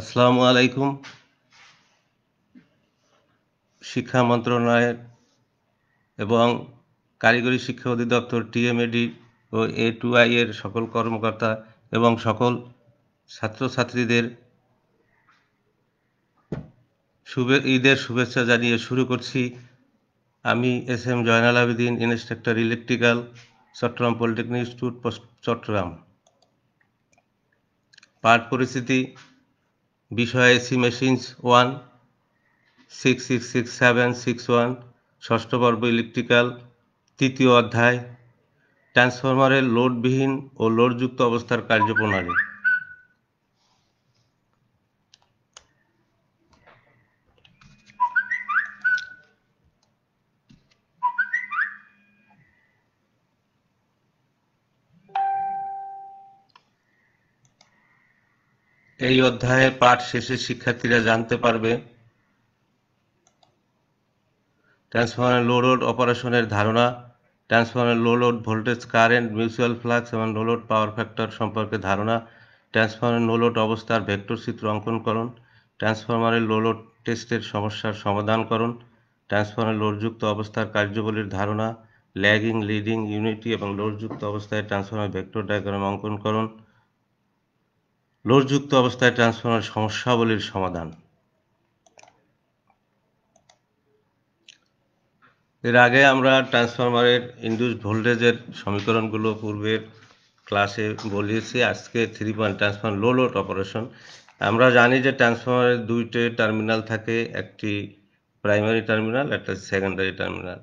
আসসালামু আলাইকুম শিক্ষা মন্ত্রণালয়ের এবং কারিগরি শিক্ষা অধিদপ্তর টিএমএডি ও এ টু আই এর সকল কর্মকর্তা এবং সকল ছাত্রছাত্রীদের শুভে ঈদের শুভেচ্ছা জানিয়ে শুরু করছি আমি S M Joynal Abedin instructor electrical Chattogram polytechnic institute Chattogram পাঠ পরিস্থিতি বিষয় AC machines one six six six seven six one ষষ্ঠ পর্ব ইলেকট্রিক্যাল তৃতীয় অধ্যায় ট্রান্সফরমারের লোডবিহীন ও লোডযুক্ত অবস্থার কার্যপ্রণালী এই অধ্যায়ে পাঠ শেষে শিক্ষার্থীরা জানতে পারবে ট্রান্সফর্মার লো অপারেশনের ধারণা transformer no load voltage current mutual flux এবং লোলোড পাওয়ার ফ্যাক্টর সম্পর্কে ধারণা ট্রান্সফর্মার লো লোড অবস্থার ভেক্টর চিত্র অঙ্কনকরণ ট্রান্সফরমারের লো লোড টেস্টের সমস্যার সমাধানকরণ ট্রান্সফর্মার লোডযুক্ত অবস্থার কার্যবলীর ধারণা ল্যাগিং লিডিং ইউনিটি এবং লোডযুক্ত অবস্থায় ট্রান্সফরমার ভেক্টর ডায়াগ্রাম অঙ্কনকরণ লোডযুক্ত অবস্থায় ট্রান্সফরমার সমস্যাবলীর সমাধান এর আগে আমরা ট্রান্সফরমারের ইন্ডুস ভোল্টেজের সমীকরণগুলো পূর্বের ক্লাসে বলিয়েছি আজকে three point transformer no load operation আমরা জানি যে ট্রান্সফর্মারের দুইটে টার্মিনাল থাকে একটি প্রাইমারি টার্মিনাল একটা সেকেন্ডারি টার্মিনাল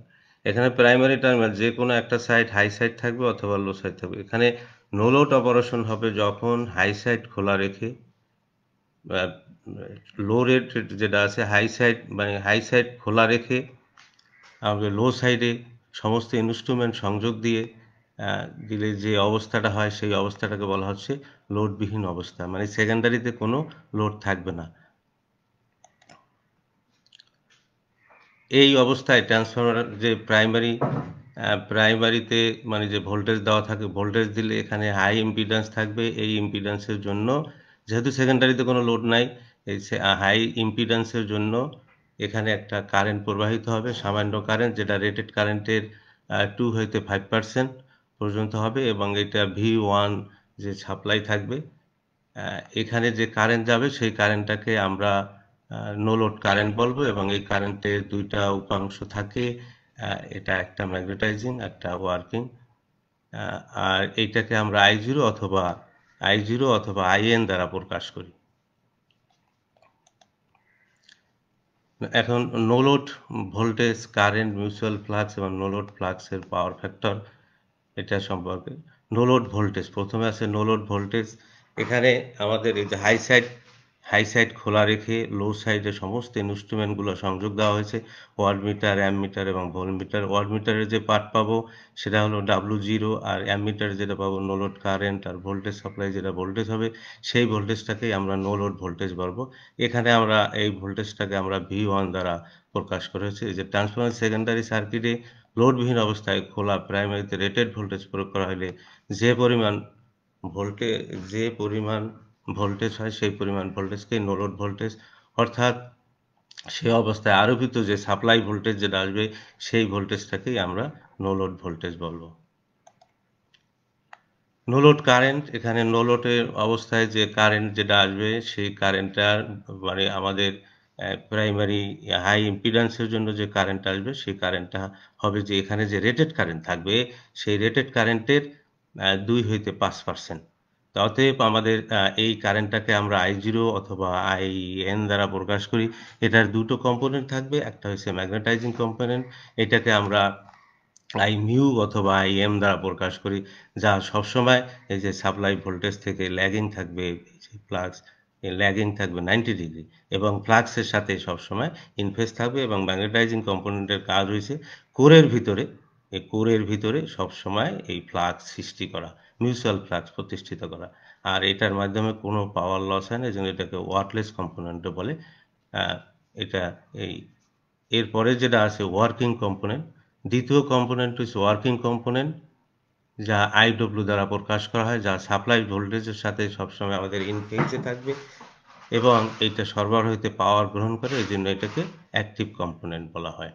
এখানে প্রাইমারি টার্মিনাল যে কোনো একটা সাইড হাই সাইড থাকবে অথবা লো সাইড থাকবে এখানে নোলট অপারেশন হবে যখন হাই সাইড খোলা রেখে লো রেট যেটা আছে হাই সাইড মানে হাই সাইড খোলা রেখে আমাদের লো সাইডে সমস্ত ইনস্ট্রুমেন্ট সংযোগ দিয়ে দিলে যে অবস্থাটা হয় সেই অবস্থাটাকে বলা হচ্ছে লোডবিহীন অবস্থা মানে সেকেন্ডারিতে কোনো লোড থাকবে না এই অবস্থায় ট্রান্সফরমার যে প্রাইমারি প্রাইমারিতে মানে যে ভোল্টেজ দেওয়া থাকে ভোল্টেজ দিলে এখানে হাই ইম্পিডেন্স থাকবে এই ইম্পিডেন্সের জন্য যেহেতু সেকেন্ডারিতে কোনো লোড নাই এই হাই ইম্পিডেন্সের জন্য এখানে একটা কারেন্ট প্রবাহিত হবে সামান্য কারেন্ট যেটা রেটেড কারেন্টের টু হইতে ফাইভ পার্সেন্ট পর্যন্ত হবে এবং এটা ভি ওয়ান যে সাপ্লাই থাকবে এখানে যে কারেন্ট যাবে সেই কারেন্টটাকে আমরা নো লোড কারেন্ট বলবো এবং এই কারেন্টের দুইটা উপাংশ থাকে এটা একটা ম্যাগনেটাইজিং একটা ওয়ার্কিং আর এইটাকে আমরা আই জিরো অথবা আই জিরো অথবা আইএন দ্বারা প্রকাশ করি এখন no load voltage current mutual flux এবং নোলোড ফ্লাক্সের পাওয়ার ফ্যাক্টর এটা সম্পর্কে নোলোড ভোল্টেজ প্রথমে আছে নোলোড ভোল্টেজ এখানে আমাদের এই যে হাই সাইড হাই সাইড খোলা রেখে লো সাইডে সমস্ত ইনস্ট্রুমেন্টগুলো সংযোগ দেওয়া হয়েছে ওয়ার্ড মিটার অ্যাম মিটার এবং ভোল মিটার ওয়ার্ড মিটারের যে পার্ট পাবো সেটা হলো ডাব্লু জিরো আর অ্যাম মিটার যেটা পাবো নোলোড কারেন্ট আর ভোল্টেজ সাপ্লাই যেটা ভোল্টেজ হবে সেই ভোল্টেজটাকেই আমরা নোলোড ভোল্টেজ বলবো এখানে আমরা এই ভোল্টেজটাকে আমরা ভি ওয়ান দ্বারা প্রকাশ করে হয়েছে যে ট্রান্সফরমার সেকেন্ডারি সার্কিটে লোডবিহীন অবস্থায় খোলা প্রাইমারিতে রেটেড ভোল্টেজ প্রয়োগ করা হলে যে পরিমাণ ভোল্টে যে পরিমাণ ভোল্টেজ হয় সেই পরিমাণ ভোল্টেজকে নোলোড ভোল্টেজ অর্থাৎ সে অবস্থায় আরোপিত যে সাপ্লাই ভোল্টেজ যেটা আসবে সেই ভোল্টেজটাকেই আমরা নোলোড ভোল্টেজ বলবো নোলোড কারেন্ট এখানে নোলোটের অবস্থায় যে কারেন্ট যেটা আসবে সেই কারেন্টটা মানে আমাদের প্রাইমারি হাই ইম্পিডেন্সের জন্য যে কারেন্ট আসবে সেই কারেন্টটা হবে যে এখানে যে রেটেড কারেন্ট থাকবে সেই রেটেড কারেন্টের দুই হইতে পাঁচ পার্সেন্ট অতএব আমাদের এই কারেন্টটাকে আমরা আই জিরো অথবা আই এন দ্বারা প্রকাশ করি এটার দুটো কম্পোনেন্ট থাকবে একটা হচ্ছে ম্যাগনেটাইজিং কম্পোনেন্ট এটাকে আমরা আই মিউ অথবা আই এম দ্বারা প্রকাশ করি যা সবসময় এই যে সাপ্লাই ভোল্টেজ থেকে ল্যাগিং থাকবে প্লাস ল্যাগিং থাকবে নাইনটি ডিগ্রি এবং ফ্লাক্সের সাথে সবসময় ইনফেস থাকবে এবং ম্যাগনেটাইজিং কম্পোনেন্টের কাজ হয়েছে কোরের ভিতরে এই কোরের ভিতরে সবসময় এই ফ্লাক্স সৃষ্টি করা মিউচুয়াল ফ্লাক্স প্রতিষ্ঠিত করা আর এটার মাধ্যমে কোনো পাওয়ার লস হয় না এজন্য এটাকে ওয়ার্কলেস কম্পোনেন্টও বলে এটা এই এরপরে যেটা আছে ওয়ার্কিং কম্পোনেন্ট দ্বিতীয় কম্পোনেন্ট হচ্ছে ওয়ার্কিং কম্পোনেন্ট যা আইডব্লিউ দ্বারা প্রকাশ করা হয় যা সাপ্লাই ভোল্টেজের সাথে সবসময় আমাদের ইনফেজে থাকবে এবং এটা সরবরাহ হইতে পাওয়ার গ্রহণ করে এই জন্য এটাকে অ্যাক্টিভ কম্পোনেন্ট বলা হয়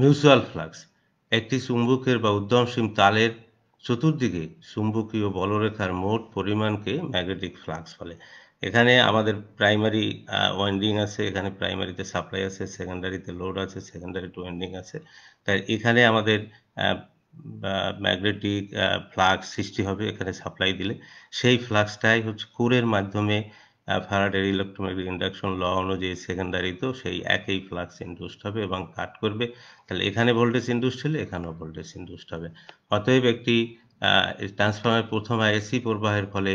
মিউচুয়াল ফ্লাক্স একটি চুম্বকের বা উদ্যমসীম তালের চতুর্দিকে চুম্বকীয় বলরেখার মোট পরিমাণকে ম্যাগনেটিক ফ্লাক্স বলে এখানে আমাদের প্রাইমারি ওয়েন্ডিং আছে এখানে প্রাইমারিতে সাপ্লাই আছে সেকেন্ডারিতে লোড আছে সেকেন্ডারি টু ওয়েন্ডিং আছে তাই এখানে আমাদের ম্যাগনেটিক ফ্লাক্স সৃষ্টি হবে এখানে সাপ্লাই দিলে সেই ফ্লাক্সটাই হচ্ছে কোরের মাধ্যমে ফ্যারাডের ইলেকট্রোম্যাগনেটিক ইন্ডাকশন ল অনুযায়ী তো সেই একই ফ্লাক্স ইন্ডুস্ট হবে এবং কাট করবে তাহলে এখানে ভোল্টেজ ইন্ডুস্ট হলে এখানেও ভোল্টেজ ইন্ডুস্ট হবে অতএব একটি ট্রান্সফর্মারের প্রথম এসি প্রবাহের ফলে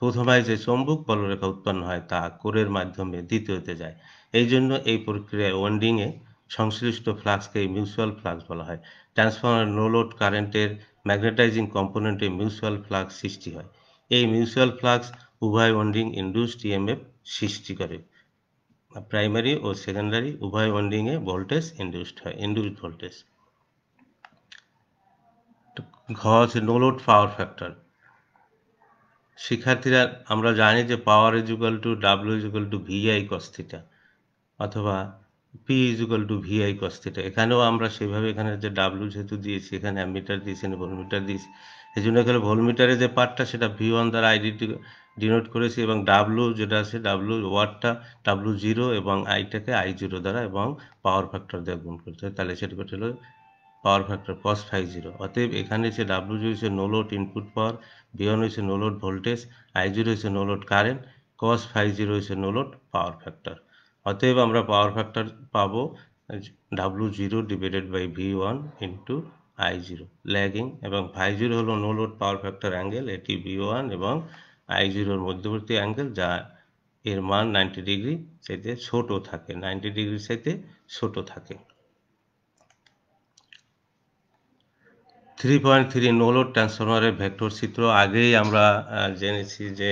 প্রথমায় যে চম্বুক বলরেখা উৎপন্ন হয় তা কোরের মাধ্যমে দ্বিতীয়তে যায় এই জন্য এই প্রক্রিয়ায় ওয়েন্ডিংয়ে সংশ্লিষ্ট ফ্লাক্সকে মিউচুয়াল ফ্লাক্স বলা হয় ট্রান্সফর্মার নো লোড কারেন্টের ম্যাগনেটাইজিং কম্পোনেন্টে মিউচুয়াল ফ্লাক্স সৃষ্টি হয় এই মিউচুয়াল ফ্লাক্স উভয় ওয়ান্ডিং এম এফ সৃষ্টি করে প্রাইমারি ও সেকেন্ডারি উভয় ওয়ান্ডিংয়ে ভোল্টেজ ইন্ডুসড হয় ইন্ডুসড ভোল্টেজ ঘ হচ্ছে নো লোড পাওয়ার ফ্যাক্টর শিক্ষার্থীরা আমরা জানি যে power equal to W is equal to V I cos theta অথবা P is equal to V I cos theta এখানেও আমরা সেভাবে এখানে যে ডাব্লিউ যেহেতু দিয়েছি এখানে অ্যামিটার দিয়েছি ভোলমিটার দিয়েছি এই জন্য এখানে ভোলমিটারের যে পার্টটা সেটা ভি ওয়ান দ্বারা আইডেন্টি ডিনোট করেছি এবং ডাব্লু যেটা আছে ডাব্লু ওয়ার্ডটা ডাব্লু জিরো এবং আইটাকে আই জিরো দ্বারা এবং পাওয়ার ফ্যাক্টর দিয়ে গুণ করতে হয় তাহলে সেটা হলো power factor cos five zero অতএব এখানে হচ্ছে ডাব্লু জিরো হচ্ছে no load input power B one হচ্ছে no load voltage I zero হচ্ছে no load current cos five zero হচ্ছে নো লোড পাওয়ার ফ্যাক্টর অতএব আমরা পাওয়ার ফ্যাক্টর পাবো W zero divided by V one into I zero lagging এবং five zero হলো no load power factor angle এটি V one এবং I জিরোর মধ্যবর্তী অ্যাঙ্গেল যা এর মান নাইনটি ডিগ্রি চাইতে ছোট থাকে নাইনটি ডিগ্রি চাইতে ছোট থাকে থ্রি পয়েন্ট থ্রি নোলোড ট্রান্সফরমারের ভেক্টর চিত্র আগেই আমরা জেনেছি যে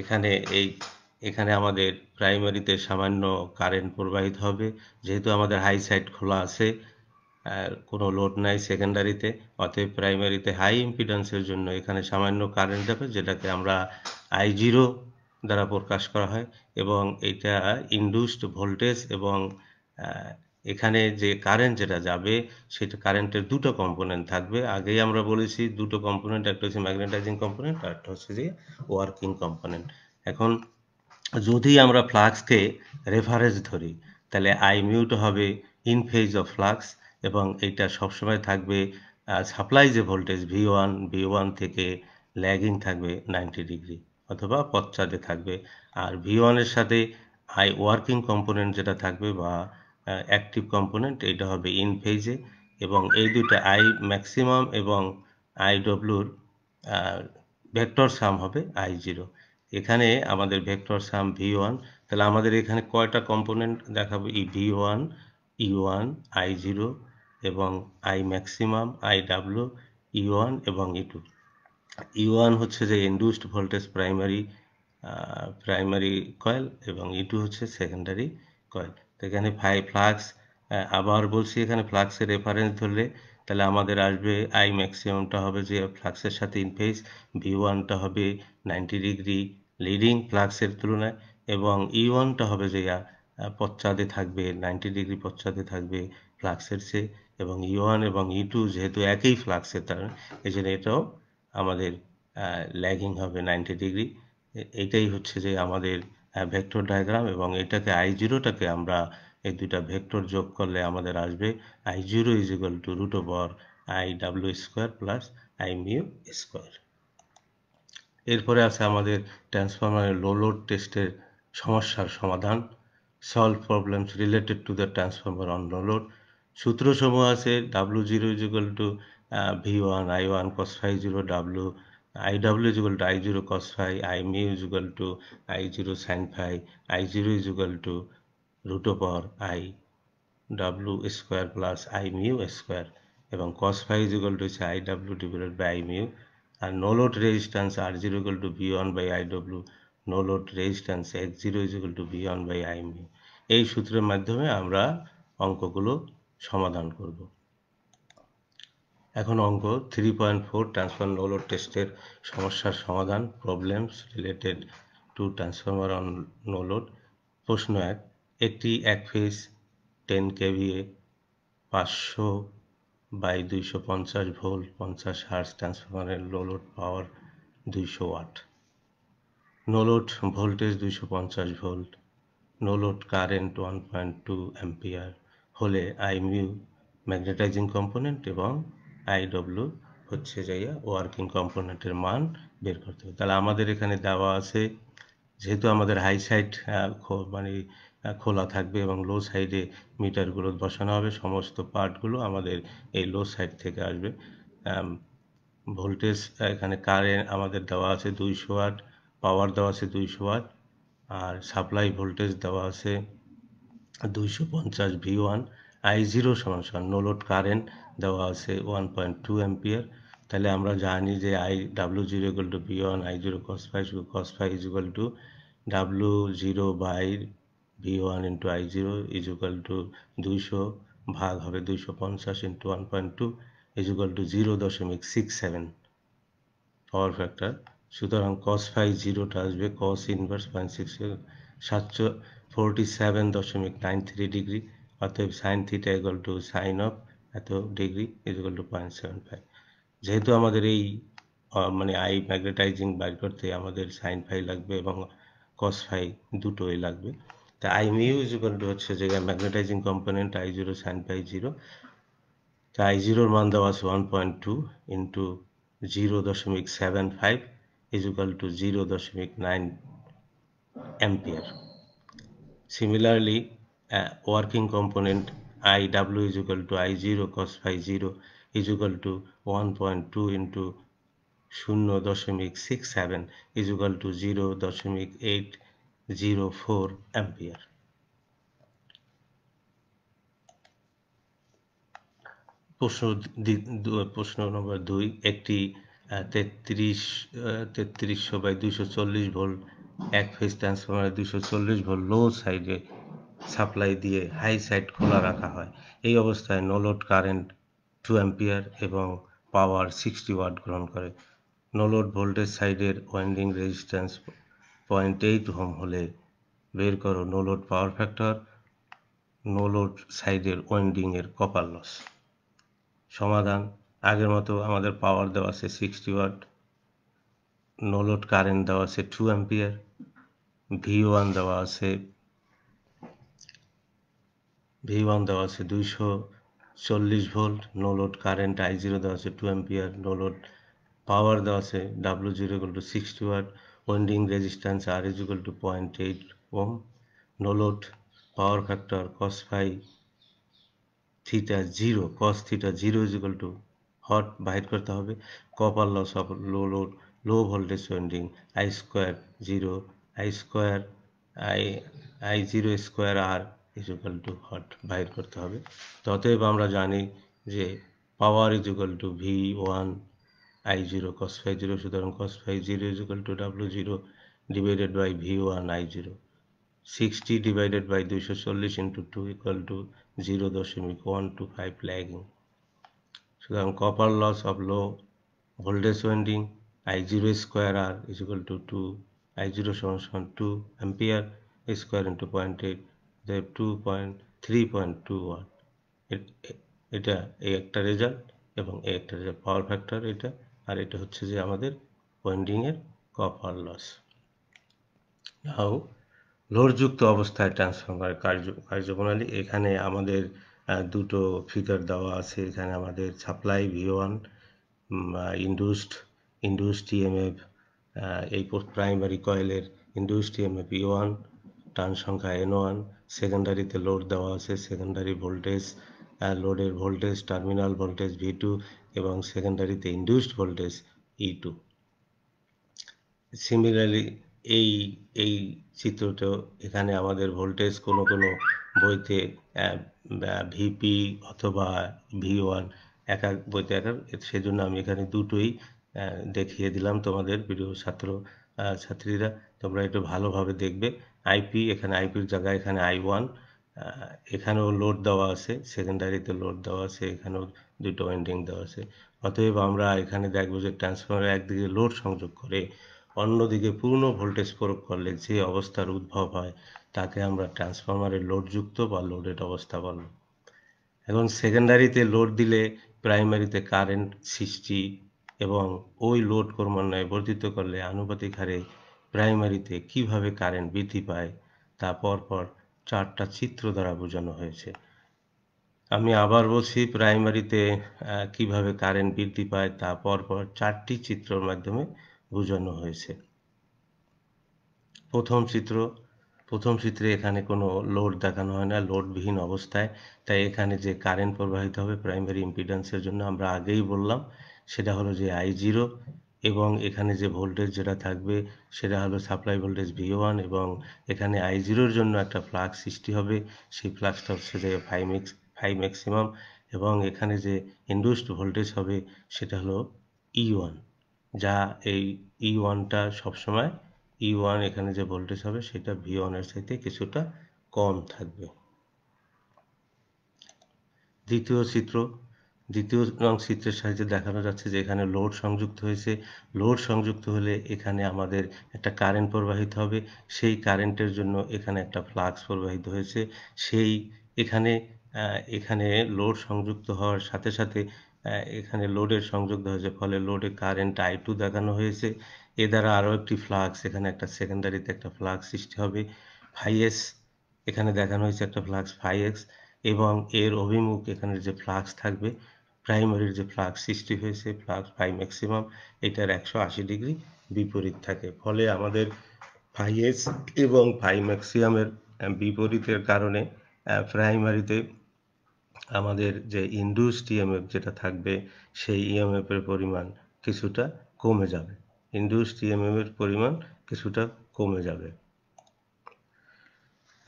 এখানে এই এখানে আমাদের প্রাইমারিতে সামান্য কারেন্ট প্রবাহিত হবে যেহেতু আমাদের হাই সাইড খোলা আছে আর কোনো লোড নাই সেকেন্ডারিতে অতএব প্রাইমারিতে হাই ইম্পিডেন্সের জন্য এখানে সামান্য কারেন্ট যাবে যেটাকে আমরা আই জিরো দ্বারা প্রকাশ করা হয় এবং এটা ইন্ডুসড ভোল্টেজ এবং এখানে যে কারেন্ট যেটা যাবে সেটা কারেন্টের দুটো কম্পোনেন্ট থাকবে আগেই আমরা বলেছি দুটো কম্পোনেন্ট একটা হচ্ছে ম্যাগনেটাইজিং কম্পোনেন্ট আর একটা হচ্ছে যে ওয়ার্কিং কম্পোনেন্ট এখন যদি আমরা ফ্লাক্সকে রেফারেন্স ধরি তাহলে আই মিউট হবে ইন ফেজ অফ ফ্লাক্স এবং এইটা সবসময় থাকবে সাপ্লাই যে voltage V one V one থেকে ল্যাগিং থাকবে নাইনটি ডিগ্রি অথবা পথচারে থাকবে আর ভি ওয়ানের সাথে আই ওয়ার্কিং কম্পোনেন্ট যেটা থাকবে বা অ্যাক্টিভ কম্পোনেন্ট এটা হবে ইন ফেজে এবং এই দুটা আই ম্যাক্সিমাম এবং আই ডব্লুর ভেক্টর সাম হবে আই জিরো এখানে আমাদের ভেক্টর সাম ভি ওয়ান তাহলে আমাদের এখানে কয়টা কম্পোনেন্ট দেখাবো E V one E one I zero এবং I maximum I W E one এবং ই টু ই ওয়ান হচ্ছে যে induced voltage primary primary coil এবং ই e টু হচ্ছে সেকেন্ডারি কয়েল তো এখানে ফাই ফ্লাক্স আবার বলছি এখানে ফ্লাক্সের রেফারেন্স ধরলে তাহলে আমাদের আসবে আই ম্যাক্সিমামটা হবে যে ফ্লাক্সের সাথে ইনফেস ভি ওয়ানটা হবে নাইনটি ডিগ্রি লিডিং ফ্লাক্সের তুলনায় এবং ই e ওয়ানটা হবে যে পশ্চাদে থাকবে নাইনটি ডিগ্রি পশ্চাদে থাকবে ফ্লাক্সের চেয়ে এবং ইওয়ান এবং ই টু যেহেতু একই ফ্লাক্সে তার এই জন্য এটাও আমাদের ল্যাগিং হবে নাইনটি ডিগ্রি এটাই হচ্ছে যে আমাদের ভেক্টর ডায়াগ্রাম এবং এটাকে আই জিরোটাকে আমরা এই দুটা ভেক্টর যোগ করলে আমাদের আসবে I zero is equal to root over I W square plus I mu square এরপরে আছে আমাদের ট্রান্সফর্মার লো লোড টেস্টের সমস্যার সমাধান solve problems related to the transformer on no load সূত্রসমূহ আছে W zero is equal to V one I one cos phi zero W I W is equal to I zero cos phi I mu is equal to I zero sine phi I zero is equal to root ওপর I W square plus I mu square এবং cos phi is equal to হচ্ছে I W divided by I mu আর no load resistance R zero equal to V one by I W no load resistance X zero is equal to V one by I mu এই সূত্রের মাধ্যমে আমরা অঙ্কগুলো সমাধান করব এখন অঙ্ক three point four transfer no load টেস্টের সমস্যার সমাধান problems related to transformer on no load প্রশ্ন এক একটি এক ফেজ টেন এ পাঁচশো বাই দুইশো পঞ্চাশ ভোল্ট পঞ্চাশ হার্স ট্রান্সফর্মারের লোলোড পাওয়ার দুইশো ওয়াট নোলোড ভোল্টেজ দুইশো পঞ্চাশ volt no load current one point two ampere হলে আই ম্যাগনেটাইজিং কম্পোনেন্ট এবং আইডব্লিউ হচ্ছে যাইয়া ওয়ার্কিং কম্পোনেন্টের মান বের করতে হবে তাহলে আমাদের এখানে দেওয়া আছে যেহেতু আমাদের হাই সাইড মানে খোলা থাকবে এবং লো সাইডে মিটারগুলো বসানো হবে সমস্ত পার্টগুলো আমাদের এই লো সাইড থেকে আসবে ভোল্টেজ এখানে কারেন্ট আমাদের দেওয়া আছে দুইশো ওয়াট পাওয়ার দেওয়া আছে দুইশো ওয়াট আর সাপ্লাই ভোল্টেজ দেওয়া আছে দুইশো পঞ্চাশ ভি ওয়ান আই জিরো সমান নো লোড কারেন্ট দেওয়া আছে ওয়ান পয়েন্ট টু অ্যাম্পিয়ার তাহলে আমরা জানি যে I W zero equal to V one I zero cos five cos five is equal to W zero by V one into I zero is equal to দুইশো ভাগ হবে দুইশো পঞ্চাশ into one point two is equal to zero দশমিক six seven power factor সুতরাং cos five জিরোটা আসবে cos inverse point six সাতশো ফোরটি সেভেন দশমিক নাইন থ্রি ডিগ্রি অতএব sine theta equal two sign of এত degree equal to point seven five যেহেতু আমাদের এই মানে আই ম্যাগনেটাইজিং বাইর করতে আমাদের সাইন ফাই লাগবে এবং কস ফাই দুটোই লাগবে তা আই মিউ ইকুয়াল টু হচ্ছে যে magnetising component I zero sine phi zero তা আই জিরোর মান দেওয়া আছে one point two into zero দশমিক seven five is equal to zero দশমিক nine ampere Similarly, uh, working component i w is equal to I0 cos phi 0 is equal to 1.2 into 0.67 is equal to 0.804 ampere. প্রশ্ন প্রশ্ন নম্বর দুই একটি তেত্রিশ তেত্রিশশো by দুইশো চল্লিশ ভোল্ট এক ফেজ ট্রান্সফরমারে দুশো চল্লিশ ভোল্ট লো সাইডে সাপ্লাই দিয়ে হাই সাইড খোলা রাখা হয় এই অবস্থায় নোলোড কারেন্ট টু অ্যাম্পিয়ার এবং পাওয়ার সিক্সটি ওয়াট গ্রহণ করে নোলোড ভোল্টেজ সাইডের winding resistance point eight ohm হলে বের করো নোলোড পাওয়ার ফ্যাক্টর নোলোড সাইডের ওয়াইন্ডিংয়ের কপার লস সমাধান আগের মতো আমাদের পাওয়ার দেওয়া আছে sixty watt no load current দেওয়া আছে টু অ্যাম্পিয়ার ভি ওয়ান দেওয়া আছে ভি ওয়ান দেওয়া আছে দুইশো চল্লিশ volt no load current I zero দেওয়া আছে two ampere no load power দেওয়া আছে W zero equal to sixty watt winding resistance R is equal to point eight ohm no load power factor cos phi theta zero cos theta zero is equal to হট বাহির করতে হবে copper loss of low load low voltage winding I square zero I square I I zero square R equal to হট বাইর করতে হবে অতএব আমরা জানি যে power equal to V one I zero cos phi zero সুতরাং cos phi zero equal to W zero divided by V one I zero sixty divided by দুইশো চল্লিশ into two equal to zero দশমিক one two five lagging সুতরাং copper loss of low voltage winding i 0 square r is equal to 2 i 0 সমান সমান 2 ampere square into 0.8 যে 2.3.2 watt এটা এই একটা রেজাল্ট এবং এই একটা রেজাল্ট পাওয়ার ফ্যাক্টর এটা আর এটা হচ্ছে যে আমাদের ওয়েন্ডিংয়ের কপার লস নাও লোডযুক্ত অবস্থায় ট্রান্সফর্মার কার্য কার্যপ্রণালী এখানে আমাদের দুটো ফিগার দেওয়া আছে এখানে আমাদের supply V one induced M EMF এই প্রাইমারি কয়েলের M EMF E one turn সংখ্যা এন ওয়ান সেকেন্ডারিতে লোড দেওয়া আছে সেকেন্ডারি ভোল্টেজ লোডের voltage terminal voltage V two এবং সেকেন্ডারিতে induced voltage E two similarly এই এই চিত্রটা এখানে আমাদের ভোল্টেজ কোনো কোনো বইতে ভিপি অথবা ভি ওয়ান এক এক বইতে এক এক সেজন্য আমি এখানে দুটোই দেখিয়ে দিলাম তোমাদের প্রিয় ছাত্র ছাত্রীরা তোমরা একটু ভালোভাবে দেখবে আইপি এখানে আইপির জায়গায় এখানে আই ওয়ান এখানেও লোড দেওয়া আছে সেকেন্ডারিতে লোড দেওয়া আছে এখানেও দুটো ওয়েন্ডিং দেওয়া আছে অতএব আমরা এখানে দেখবো যে ট্রান্সফরমার একদিকে লোড সংযোগ করে অন্যদিকে পূর্ণ ভোল্টেজ প্রয়োগ করলে যে অবস্থার উদ্ভব হয় তাকে আমরা ট্রান্সফরমারের লোডযুক্ত বা লোডেড অবস্থা বলব এখন সেকেন্ডারিতে লোড দিলে প্রাইমারিতে কারেন্ট সৃষ্টি এবং ওই লোড ক্রমান্বয়ে বর্ধিত করলে আনুপাতিক হারে প্রাইমারিতে কিভাবে কারেন্ট বৃদ্ধি পায় তা পরপর চারটা চিত্র দ্বারা বোঝানো হয়েছে আমি আবার বলছি প্রাইমারিতে কিভাবে কারেন্ট বৃদ্ধি পায় তা পরপর চারটি চিত্রর মাধ্যমে বোঝানো হয়েছে প্রথম চিত্র প্রথম চিত্রে এখানে কোনো লোড দেখানো হয় না লোডবিহীন অবস্থায় তাই এখানে যে কারেন্ট প্রবাহিত হবে প্রাইমারি ইম্পিডেন্সের জন্য আমরা আগেই বললাম সেটা হলো যে আই জিরো এবং এখানে যে ভোল্টেজ যেটা থাকবে সেটা হলো সাপ্লাই ভোল্টেজ ভি ওয়ান এবং এখানে আই জিরোর জন্য একটা ফ্লাক্স সৃষ্টি হবে সেই ফ্লাক্সটা হচ্ছে যে ফাইভ এক্স ফাইভ ম্যাক্সিমাম এবং এখানে যে ইন্ডুসড ভোল্টেজ হবে সেটা হলো ই e ওয়ান যা এই ই e ওয়ানটা সবসময় ই e ওয়ান এখানে যে ভোল্টেজ হবে সেটা ভি ওয়ানের সাথে কিছুটা কম থাকবে দ্বিতীয় চিত্র দ্বিতীয় রং চিত্রের সাহায্যে দেখানো যাচ্ছে যে এখানে লোড সংযুক্ত হয়েছে লোড সংযুক্ত হলে এখানে আমাদের একটা কারেন্ট প্রবাহিত হবে সেই কারেন্টের জন্য এখানে একটা ফ্লাক্স প্রবাহিত হয়েছে সেই এখানে এখানে লোড সংযুক্ত হওয়ার সাথে সাথে এখানে লোডের সংযোগ হয়েছে ফলে লোডে কারেন্ট আই টু দেখানো হয়েছে এ দ্বারা আরও একটি ফ্লাক্স এখানে একটা সেকেন্ডারিতে একটা ফ্লাক্স সৃষ্টি হবে ফাইএস এখানে দেখানো হয়েছে একটা ফ্লাক্স ফাইএক্স এবং এর অভিমুখ এখানে যে ফ্লাক্স থাকবে প্রাইমারির যে ফ্লাক্স সৃষ্টি হয়েছে ফ্লাক্স ফাই ম্যাক্সিমাম এটার একশো আশি ডিগ্রি বিপরীত থাকে ফলে আমাদের ফাইএস এবং ফাই ম্যাক্সিমামের বিপরীতের কারণে প্রাইমারিতে আমাদের যে ইন্ডুসড ইএমএফ e যেটা থাকবে সেই ইএমএফের e পরিমাণ কিছুটা কমে যাবে ইন্ডুসড ইএমএফের e পরিমাণ কিছুটা কমে যাবে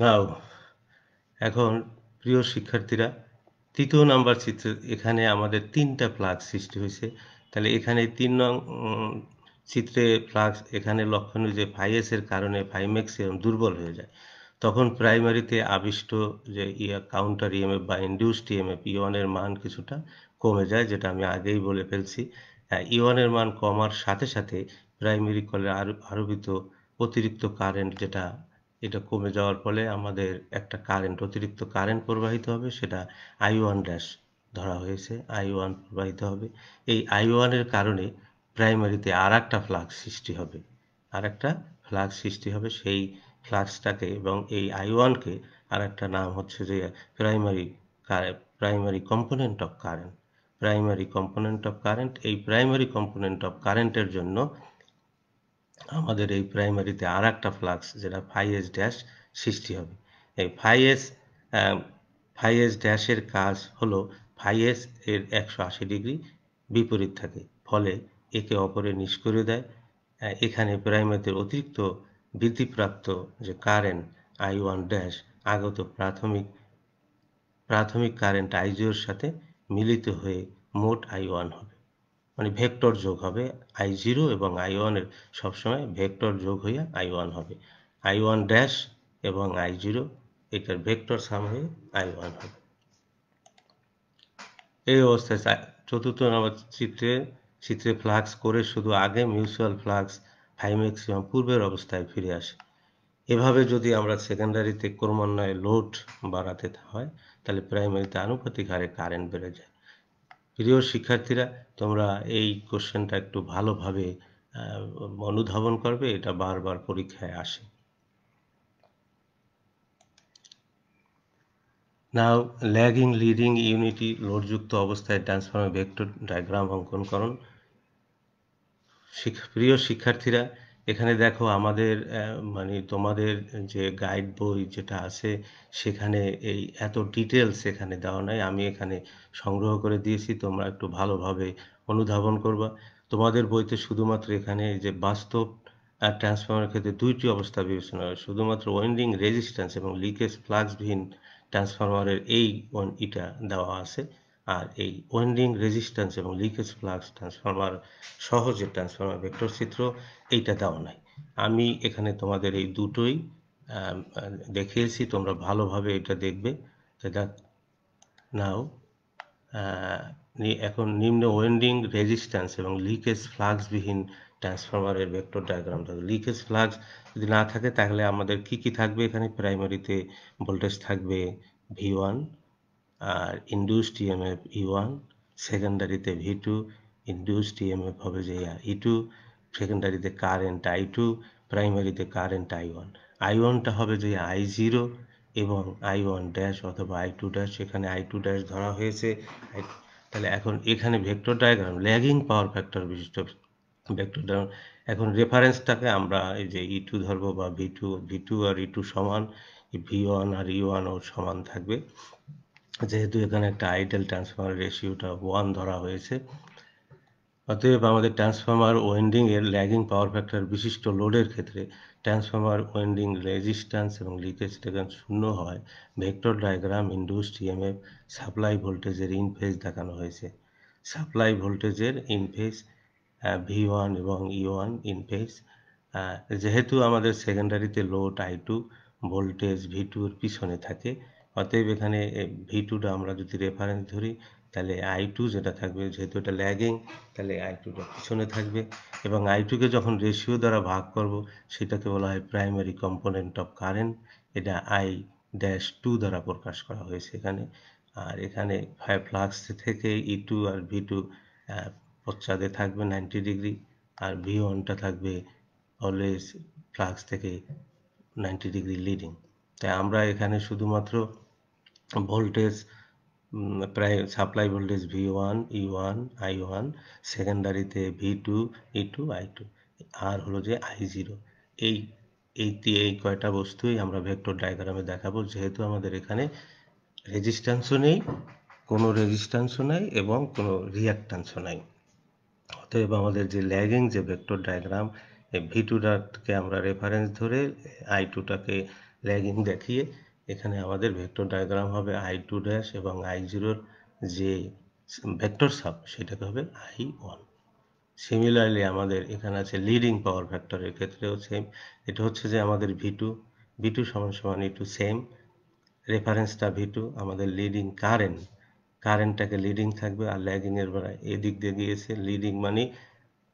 নাও এখন প্রিয় শিক্ষার্থীরা তৃতীয় নাম্বার চিত্র এখানে আমাদের তিনটা প্লাগ সৃষ্টি হয়েছে তাহলে এখানে তিন নং চিত্রে ফ্লাক্স এখানে লক্ষণীয় যে ফাইএসের কারণে এরম দুর্বল হয়ে যায় তখন প্রাইমারিতে আবিষ্ট যে ইয়া কাউন্টার ইএমএফ বা ইন্ডিউসড ইএমএফ ইওয়ানের মান কিছুটা কমে যায় যেটা আমি আগেই বলে ফেলছি ইওয়ানের হ্যাঁ, মান কমার সাথে সাথে প্রাইমারি আরো আরোপিত অতিরিক্ত কারেন্ট যেটা এটা কমে যাওয়ার ফলে আমাদের একটা কারেন্ট অতিরিক্ত কারেন্ট প্রবাহিত হবে সেটা আই ওয়ান ড্যাশ ধরা হয়েছে আই ওয়ান প্রবাহিত হবে এই আই ওয়ানের কারণে প্রাইমারিতে আর একটা ফ্লাক্স সৃষ্টি হবে আর একটা ফ্লাক্স সৃষ্টি হবে সেই ফ্লাক্সটাকে এবং এই আই ওয়ানকে আর একটা নাম হচ্ছে যে primary primary component of current primary component of current এই প্রাইমারি কম্পোনেন্ট অফ কারেন্টের জন্য আমাদের এই প্রাইমারিতে আর একটা ফ্লাক্স যেটা ফাই এস ড্যাশ সৃষ্টি হবে এই ফাই এস ফাই এস ড্যাশের কাজ হলো ফাই এস এর একশো আশি ডিগ্রি বিপরীত থাকে ফলে একে অপরে নিষ্ক্রিয় দেয় এখানে প্রাইমারিতে অতিরিক্ত বৃদ্ধিপ্রাপ্ত যে কারেন্ট আই ওয়ান ড্যাশ আগত প্রাথমিক প্রাথমিক কারেন্ট আইজিওর সাথে মিলিত হয়ে মোট আই ওয়ান হবে মানে ভেক্টর যোগ হবে আই জিরো এবং আই ওয়ানের সবসময় ভেক্টর যোগ হইয়া আই ওয়ান হবে আই ওয়ান ড্যাশ এবং আই জিরো এটার ভেক্টর সাম হয়ে আই ওয়ান হবে এই অবস্থায় চতুর্থ নম্বর চিত্রে চিত্রে ফ্লাক্স করে শুধু আগে মিউচুয়াল ফ্লাক্স ফাইভ ম্যাক্সিমাম পূর্বের অবস্থায় ফিরে আসে এভাবে যদি আমরা সেকেন্ডারিতে ক্রমান্বয়ে লোড বাড়াতে হয় তাহলে প্রাইমারিতে আনুপাতিক হারে কারেন্ট বেড়ে যায় প্রিয় শিক্ষার্থীরা তোমরা এই কোশ্চেনটা একটু ভালোভাবে অনুধাবন করবে এটা বারবার পরীক্ষায় আসে নাও ল্যাগিং লিডিং ইউনিটি লোডযুক্ত অবস্থায় ট্রান্সফর্মার ভেক্টর ডায়াগ্রাম অঙ্কন করুন প্রিয় শিক্ষার্থীরা এখানে দেখো আমাদের মানে তোমাদের যে গাইড বই যেটা আছে সেখানে এই এত ডিটেলস এখানে দেওয়া নাই আমি এখানে সংগ্রহ করে দিয়েছি তোমরা একটু ভালোভাবে অনুধাবন করবা তোমাদের বইতে শুধুমাত্র এখানে যে বাস্তব আর ট্রান্সফর্মারের ক্ষেত্রে দুইটি অবস্থা বিবেচনা হয় শুধুমাত্র ওয়েন্ডিং রেজিস্ট্যান্স এবং লিকেজ ফ্লাক্সবিহীন ট্রান্সফর্মারের এই ইটা দেওয়া আছে আর এই ওয়েন্ডিং রেজিস্ট্যান্স এবং লিকেজ ফ্লাক্স ট্রান্সফর্মার সহজে ট্রান্সফর্মার ভেক্টর চিত্র এইটা দেওয়া নাই আমি এখানে তোমাদের এই দুটোই দেখিয়েছি তোমরা ভালোভাবে এটা দেখবে এটা নাও এখন নিম্ন ওয়েন্ডিং রেজিস্ট্যান্স এবং লিকেজ ফ্লাক্সবিহীন ট্রান্সফর্মারের ভেক্টর ডায়াগ্রাম থাকবে লিকেজ ফ্লাক্স যদি না থাকে তাহলে আমাদের কি কি থাকবে এখানে প্রাইমারিতে ভোল্টেজ থাকবে ভি ওয়ান আর ইন্ডুসড ইএমএফ ই ওয়ান সেকেন্ডারিতে ভি টু ইন্ডুসড ইএমএফ হবে যে ই টু সেকেন্ডারিতে কারেন্ট আই টু প্রাইমারিতে কারেন্ট আই ওয়ান আই ওয়ানটা হবে যে আই জিরো এবং আই ওয়ান ড্যাশ অথবা আই টু ড্যাশ এখানে আই টু ড্যাশ ধরা হয়েছে তাহলে এখন এখানে vector diagram lagging power factor বিশিষ্ট ভেক্টর ডায়াগ্রাম এখন রেফারেন্সটাকে আমরা এই যে ই e টু ধরবো বা ভি টু ভি টু আর ই e টু সমান ভি ওয়ান আর ই e ওয়ান ও সমান থাকবে যেহেতু এখানে একটা আইডেল ট্রান্সফর্মার রেশিওটা ওয়ান ধরা হয়েছে অতএব আমাদের ট্রান্সফর্মার ওয়েন্ডিংয়ের ল্যাগিং পাওয়ার ফ্যাক্টর বিশিষ্ট লোডের ক্ষেত্রে ট্রান্সফর্মার ওয়েন্ডিং রেজিস্ট্যান্স এবং লিকেজ টেকান শূন্য হয় vector diagram induced F supply ভোল্টেজের ইনফেজ দেখানো হয়েছে সাপ্লাই ভোল্টেজের ইনফেজ ভি ওয়ান এবং ই ওয়ান ইনফেজ যেহেতু আমাদের সেকেন্ডারিতে load I two voltage V এর পিছনে থাকে অতএব এখানে ভি টুটা আমরা যদি রেফারেন্স ধরি তাহলে আই টু যেটা থাকবে যেহেতু এটা ল্যাগিং তাহলে আই টুটা পিছনে থাকবে এবং আই টুকে যখন রেশিও দ্বারা ভাগ করব সেটাকে বলা হয় প্রাইমারি কম্পোনেন্ট অফ কারেন্ট এটা আই ড্যাশ টু দ্বারা প্রকাশ করা হয়েছে এখানে আর এখানে ফাইভ ফ্লাক্স থেকে ই e টু আর ভি টু পশ্চাদে থাকবে নাইনটি ডিগ্রি আর ভি ওয়ানটা থাকবে অলওয়েজ ফ্লাক্স থেকে নাইনটি ডিগ্রি লিডিং তাই আমরা এখানে শুধুমাত্র ভোল্টেজ প্রায় supply voltage V one E one I one সেকেন্ডারিতে V two E two I two আর হলো যে আই জিরো এই এই এই কয়টা বস্তুই আমরা ভেক্টর ডায়াগ্রামে দেখাবো যেহেতু আমাদের এখানে রেজিস্ট্যান্সও নেই কোনো রেজিস্ট্যান্সও নাই এবং কোনো রিয়াক্টান্সও নাই অতএব আমাদের যে ল্যাগিং যে ভেক্টর ডায়াগ্রাম ভি টুটাকে আমরা রেফারেন্স ধরে আই টুটাকে ল্যাগিং দেখিয়ে এখানে আমাদের ভেক্টর ডায়াগ্রাম হবে আই টু ড্যাশ এবং আই জিরোর যে ভেক্টর সাব সেটাকে হবে আই ওয়ান সিমিলারলি আমাদের এখানে আছে লিডিং পাওয়ার ফ্যাক্টরের ক্ষেত্রেও সেম এটা হচ্ছে যে আমাদের ভি টু ভি টু সমান সমান টু সেম রেফারেন্সটা ভি টু আমাদের লিডিং কারেন্ট কারেন্টটাকে লিডিং থাকবে আর ল্যাগিংয়ের বেলায় এদিক দিয়ে গিয়েছে লিডিং মানে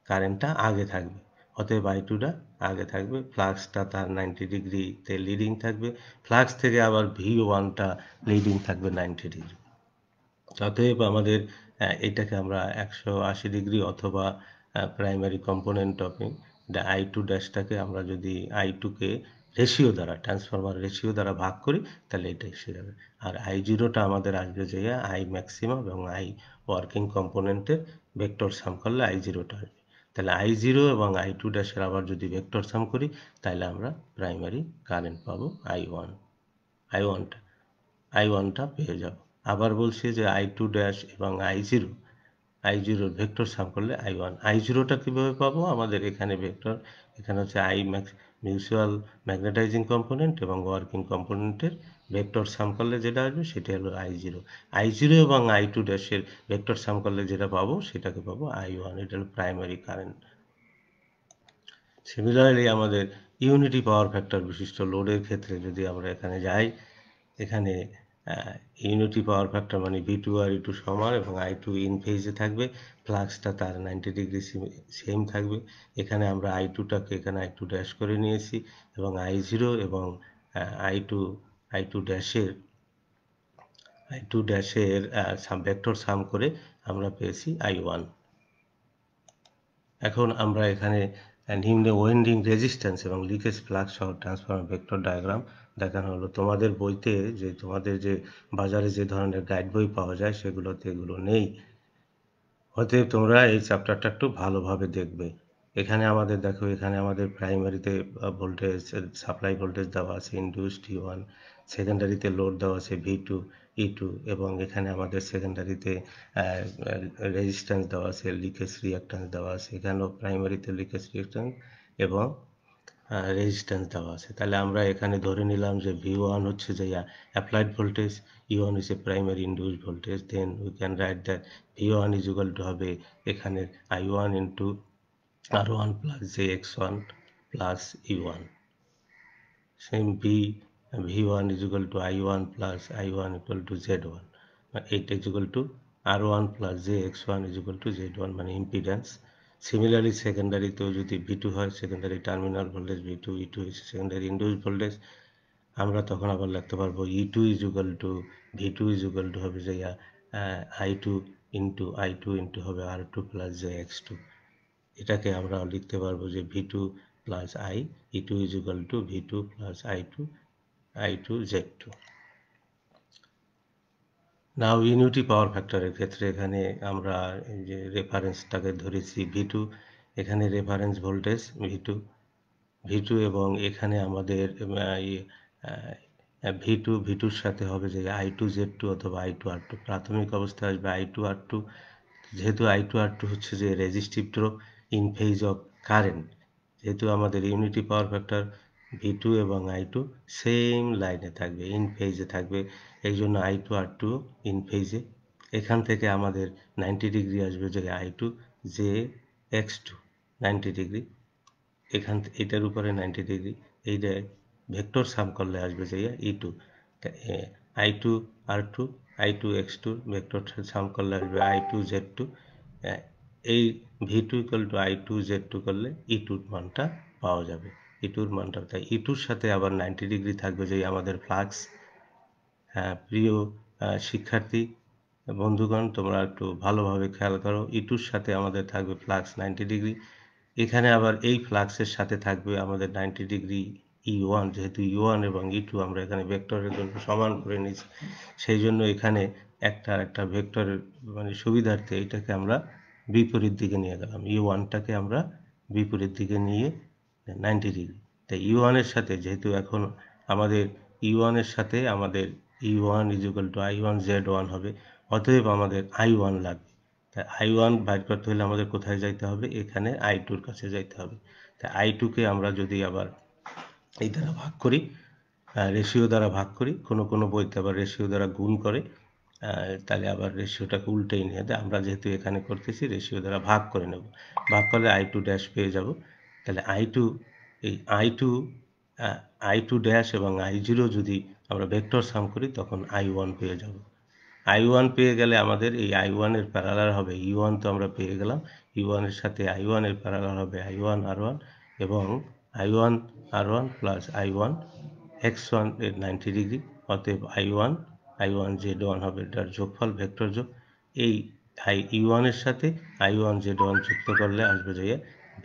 কারেন্টটা আগে থাকবে অতএব আই টুটা আগে থাকবে ফ্লাক্সটা তার নাইনটি ডিগ্রিতে লিডিং থাকবে ফ্লাক্স থেকে আবার ভি ওয়ানটা লিডিং থাকবে নাইনটি ডিগ্রি অতএব আমাদের এটাকে আমরা একশো আশি ডিগ্রি অথবা primary component of I two ড্যাশটাকে আমরা যদি আই টুকে রেশিও দ্বারা ট্রান্সফরমার রেশিও দ্বারা ভাগ করি তাহলে এটা এসে যাবে আর আই জিরোটা আমাদের আসবে যে আই ম্যাক্সিমাম এবং আই ওয়ার্কিং কম্পোনেন্টের ভেক্টর সাম করলে আই জিরোটা আসবে তাহলে আই জিরো এবং আই টু ড্যাশের আবার যদি ভেক্টর সাম করি তাহলে আমরা প্রাইমারি কারেন্ট পাবো আই ওয়ান আই ওয়ানটা আই ওয়ানটা পেয়ে যাব আবার বলছি যে আই টু ড্যাশ এবং আই জিরো আই জিরোর ভেক্টর সাম করলে আই ওয়ান আই জিরোটা কীভাবে পাবো আমাদের এখানে ভেক্টর এখানে হচ্ছে I max mutual magnetising component এবং ওয়ার্কিং কম্পোনেন্টের ভেক্টর সাম করলে যেটা আসবে সেটা হলো আই জিরো আই জিরো এবং আই টু ড্যাশের ভেক্টর সাম করলে যেটা পাবো সেটাকে পাবো আই ওয়ান এটা হলো প্রাইমারি কারেন্ট সিমিলারলি আমাদের ইউনিটি পাওয়ার ফ্যাক্টর বিশিষ্ট লোডের ক্ষেত্রে যদি আমরা এখানে যাই এখানে ইউনিটি পাওয়ার ফ্যাক্টর মানে ভি টু আর ই e টু সমান এবং আই টু ইন ফেজে থাকবে ফ্লাক্সটা তার নাইনটি ডিগ্রি সেম থাকবে এখানে আমরা আই টুটাকে এখানে আই টু ড্যাশ করে নিয়েছি এবং আই জিরো এবং আই টু আই টু ড্যাশের আই টু ড্যাশের সাম ভেক্টর সাম করে আমরা পেয়েছি আই ওয়ান এখন আমরা এখানে নিম্নে ওয়েন্ডিং রেজিস্ট্যান্স এবং লিকেজ ফ্লাক্স সহ ট্রান্সফর্মার ভেক্টর ডায়াগ্রাম দেখানো হলো তোমাদের বইতে যে তোমাদের যে বাজারে যে ধরনের গাইড বই পাওয়া যায় সেগুলোতে এগুলো নেই অতএব তোমরা এই চ্যাপ্টারটা একটু ভালোভাবে দেখবে এখানে আমাদের দেখো এখানে আমাদের প্রাইমারিতে ভোল্টেজ সাপ্লাই ভোল্টেজ দেওয়া আছে ইন্ডুস টি ওয়ান সেকেন্ডারিতে লোড দেওয়া আছে ভি টু ই টু এবং এখানে আমাদের সেকেন্ডারিতে রেজিস্ট্যান্স দেওয়া আছে লিকেজ রিয়াক্ট্যান্স দেওয়া আছে এখানেও প্রাইমারিতে লিকেজ রিয়াক্ট্যান্স এবং রেজিস্ট্যান্স দেওয়া আছে তাহলে আমরা এখানে ধরে নিলাম যে ভি ওয়ান হচ্ছে যে অ্যাপ্লাইড ভোল্টেজ ই ওয়ান হচ্ছে primary induce voltage then we can write that V one is equal to হবে এখানে I one into R one plus J X one plus E one same V v1 is equal to i1 plus i1 equal to z1 এইটা is equal to r1 plus jx1 is equal to z1 মানে impedance similarly সেকেন্ডারিতেও যদি v2 হয় secondary terminal voltage v2 e2 secondary induce voltage আমরা তখন আবার লিখতে পারবো e2 is equal to v2 is equal to হবে যে i2 ইন্টু i2 ইন্টু হবে r2 প্লাস jx2 এটাকে আমরা লিখতে পারবো যে v2 plus i e2 is equal to v2 plus i2 i2 z2 নাও ইউনিটি পাওয়ার ফ্যাক্টরের ক্ষেত্রে এখানে আমরা যে রেফারেন্সটাকে ধরেছি v2 এখানে রেফারেন্স ভোল্টেজ v2 v2 এবং এখানে আমাদের ইয়ে, v2 টুর সাথে হবে যে i2 z2 অথবা i2 r2 প্রাথমিক অবস্থায় আসবে i2 r2 যেহেতু i2 r2 হচ্ছে যে resistive drop in phase of current যেহেতু আমাদের unity power factor V two এবং আই টু সেম লাইনে থাকবে ইন ফেজে থাকবে এই জন্য I two R two in ফেজে এখান থেকে আমাদের নাইনটি ডিগ্রি আসবে যে আই টু যে এক্স টু নাইনটি ডিগ্রি এখান এটার উপরে নাইনটি ডিগ্রি এইটা ভেক্টর সাম করলে আসবে যে E two I two R two I two X two vector sum করলে আসবে আই টু জেড টু এই V two equal to I two Z two করলে ই e টুর মানটা পাওয়া যাবে ই টুর মানটা তাই ই টুর সাথে আবার নাইনটি ডিগ্রি থাকবে যে আমাদের ফ্লাক্স হ্যাঁ প্রিয় শিক্ষার্থী বন্ধুগণ তোমরা একটু ভালোভাবে খেয়াল করো ই টুর সাথে আমাদের থাকবে ফ্লাক্স নাইনটি ডিগ্রি এখানে আবার এই ফ্লাক্সের সাথে থাকবে আমাদের নাইনটি ডিগ্রি ই ওয়ান যেহেতু ই e ওয়ান এবং ই e টু আমরা এখানে ভেক্টরের জন্য সমান করে নিয়েছি সেই জন্য এখানে একটা একটা ভেক্টরের মানে সুবিধার্থে এটাকে আমরা বিপরীত দিকে নিয়ে গেলাম ই e ওয়ানটাকে আমরা বিপরীত দিকে নিয়ে নাইনটি ডিগ্রি তাই ইউ ওয়ানের সাথে যেহেতু এখন আমাদের ইউ e ওয়ানের সাথে আমাদের E one equal to I one Z one হবে অতএব আমাদের আই ওয়ান লাগবে তাই আই ওয়ান বাইর করতে হলে আমাদের কোথায় যাইতে হবে এখানে আই টুর কাছে যাইতে হবে তাই আই টুকে আমরা যদি আবার এই দ্বারা ভাগ করি রেশিও দ্বারা ভাগ করি কোনো কোনো বইতে আবার রেশিও দ্বারা গুণ করে তাহলে আবার রেশিওটাকে উল্টেই নিয়ে দেয় আমরা যেহেতু এখানে করতেছি রেশিও দ্বারা ভাগ করে নেব ভাগ করলে আই টু ড্যাশ পেয়ে যাব তাহলে আই টু এই I two I two dash এবং আই জিরো যদি আমরা ভেক্টর সাম করি তখন আই ওয়ান পেয়ে যাব আই ওয়ান পেয়ে গেলে আমাদের এই আই ওয়ানের প্যারালার হবে ই e ওয়ান তো আমরা পেয়ে গেলাম ই e ওয়ানের সাথে আই ওয়ানের প্যারালার হবে আই ওয়ান আর ওয়ান এবং I one R one plus I one X one এর নাইনটি ডিগ্রি অতএব I one I one Z one হবে এটার যোগফল ভেক্টর যোগ এই আই ই ওয়ানের সাথে আই ওয়ান জেড ওয়ান যুক্ত করলে আসবে যে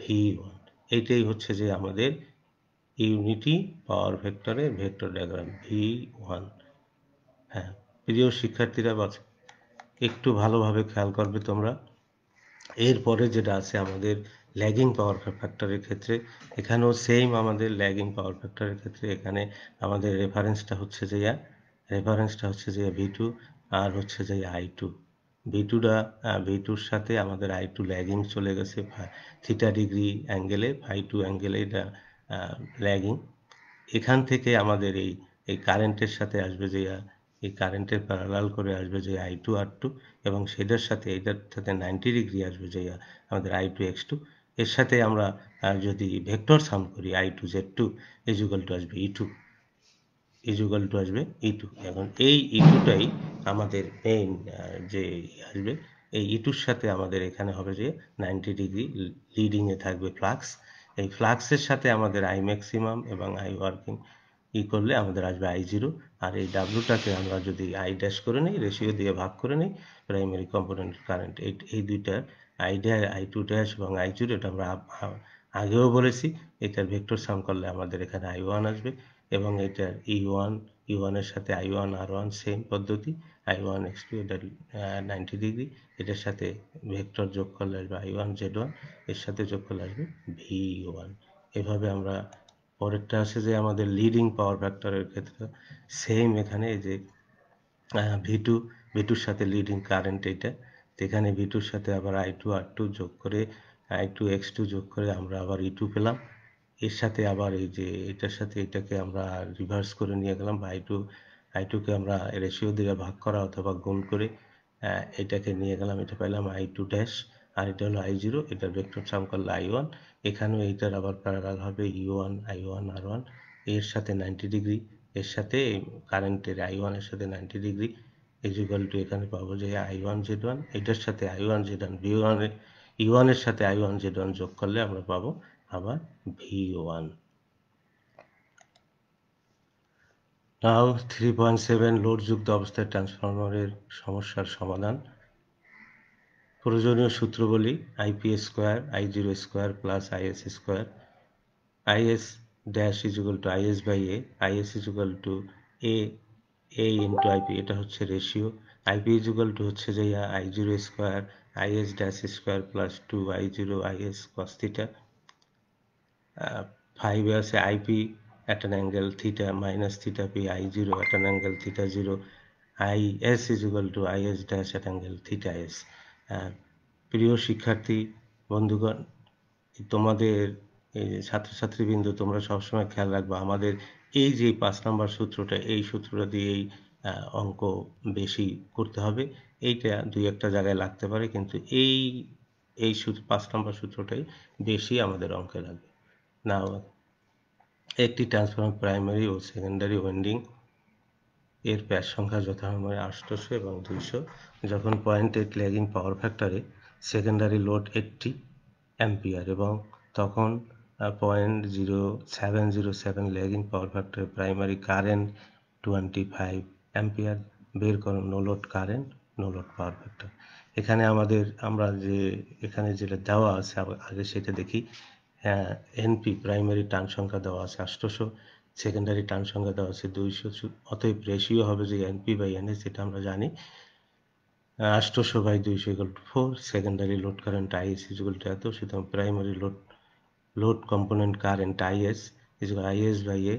ভি ওয়ান এইটাই হচ্ছে যে আমাদের ইউনিটি পাওয়ার ভেক্টরে ভেক্টর ডায়াগ্রাম ভি ওয়ান হ্যাঁ প্রিয় শিক্ষার্থীরা একটু ভালোভাবে খেয়াল করবে তোমরা এরপরে যেটা আছে আমাদের ল্যাগিং পাওয়ার ফ্যাক্টরের ক্ষেত্রে এখানেও সেম আমাদের ল্যাগিং পাওয়ার ফ্যাক্টরের ক্ষেত্রে এখানে আমাদের রেফারেন্সটা হচ্ছে যে রেফারেন্সটা হচ্ছে যে ভি টু আর হচ্ছে যে আই টু ভিটুটা ভিটুর সাথে আমাদের আই টু ল্যাগিং চলে গেছে থিটা ডিগ্রি অ্যাঙ্গেলে ফাই টু অ্যাঙ্গেলে এটা ল্যাগিং এখান থেকে আমাদের এই এই কারেন্টের সাথে আসবে যে এই কারেন্টের প্যারালাল করে আসবে যে আই টু আর টু এবং সেটার সাথে এটার সাথে নাইনটি ডিগ্রি আসবে যে আমাদের আই টু এক্স টু এর সাথে আমরা যদি ভেক্টর সাম করি I two Z two equal to আসবে E e two equal to আসবে ই e টু এখন এই ইটুটাই e আমাদের মেইন যে আসবে এই ই e টুর সাথে আমাদের এখানে হবে যে নাইনটি ডিগ্রি লিডিংয়ে থাকবে ফ্লাক্স এই ফ্লাক্সের সাথে আমাদের আই ম্যাক্সিমাম এবং আই ওয়ার্কিং ই করলে আমাদের আসবে আই জিরো আর এই ডাব্লুটাকে আমরা যদি আই ড্যাশ করে নিই রেশিও দিয়ে ভাগ করে নিই প্রাইমারি কম্পোনেন্ট কারেন্ট এই এই দুইটা I dash I two dash এবং আই জিরো এটা আমরা আগেও বলেছি এটার ভেক্টর সাম করলে আমাদের এখানে আই ওয়ান আসবে এবং এটার ই ওয়ান ই ওয়ানের সাথে I one R one same পদ্ধতি আই ওয়ান এক্স টু এটা নাইনটি ডিগ্রি এটার সাথে ভেক্টর যোগ করলে আসবে আই ওয়ান জেড ওয়ান এর সাথে যোগ করলে আসবে ভি ওয়ান এভাবে আমরা পরেরটা আছে যে আমাদের লিডিং পাওয়ার ফ্যাক্টরের ক্ষেত্রে সেম এখানে যে ভি টু ভি টুর সাথে লিডিং কারেন্ট এটা এখানে ভি টুর সাথে আবার আই টু আর টু যোগ করে আই টু এক্স টু যোগ করে আমরা আবার ই e টু পেলাম এর সাথে আবার এই যে এটার সাথে এটাকে আমরা রিভার্স করে নিয়ে গেলাম বা আইটু আইটুকে আমরা রেশিও দিয়ে ভাগ করা অথবা গুণ করে এটাকে নিয়ে গেলাম এটা পেলাম আই টু ড্যাশ আর এটা হলো আই জিরো এটার ভেক্টর সাম করলে আই ওয়ান এখানেও এইটার আবার প্যারালাল হবে E one I one R one এর সাথে নাইনটি ডিগ্রি এর সাথে কারেন্টের আই ওয়ানের সাথে নাইনটি ডিগ্রি ইজিক্যাল টু এখানে পাবো যে আই ওয়ান জেড ওয়ান এটার সাথে I one Z one B ওয়ানের ই ওয়ানের সাথে আই ওয়ান জেড ওয়ান যোগ করলে আমরা পাবো আবার V one now three point seven লোডযুক্ত অবস্থায় ট্রান্সফরমারের সমস্যার সমাধান প্রয়োজনীয় সূত্রগুলি IPS square I zero square plus IS square IS dash equal to IS by A IS equal to A A into IP এটা হচ্ছে রেশিও আইপি ইজুগল টু হচ্ছে যে I zero square IS dash square plus two I zero IS কস্তিটা ফাইভে আছে IP at an angle theta minus theta P I zero at an angle theta zero I S is equal to I S dash at angle theta S প্রিয় শিক্ষার্থী বন্ধুগণ তোমাদের এই যে ছাত্রছাত্রীবৃন্দ তোমরা সবসময় খেয়াল রাখবে আমাদের এই যে পাঁচ নম্বর সূত্রটা এই সূত্রটা দিয়েই অঙ্ক বেশি করতে হবে এইটা দুই একটা জায়গায় লাগতে পারে কিন্তু এই এই পাঁচ নম্বর সূত্রটাই বেশি আমাদের অঙ্কে লাগবে Now, একটি ট্রান্সফর্মার প্রাইমারি ও সেকেন্ডারি ওয়েন্ডিং এর প্যাচ সংখ্যা যথাক্রমে আটশোশো এবং দুইশো যখন পয়েন্ট এইট ল্যাগিং পাওয়ার ফ্যাক্টরে সেকেন্ডারি লোড একটি অ্যাম্পিয়ার এবং তখন point zero seven zero seven lagging power ফ্যাক্টরে primary current twenty five ampere বের করুন no load current no load power factor এখানে আমাদের আমরা যে এখানে যেটা দেওয়া আছে আগে সেটা দেখি হ্যাঁ এনপি প্রাইমারি টার্ন সংখ্যা দেওয়া আছে আষ্টশো সেকেন্ডারি টার্ন সংখ্যা দেওয়া আছে দুইশো অতএব রেশিও হবে যে এনপি বাই এনএস এটা আমরা জানি আষ্টশো বাই দুইশো equal to four secondary load current IS equal to এত সুতরাং primary load load component current IS is IS by A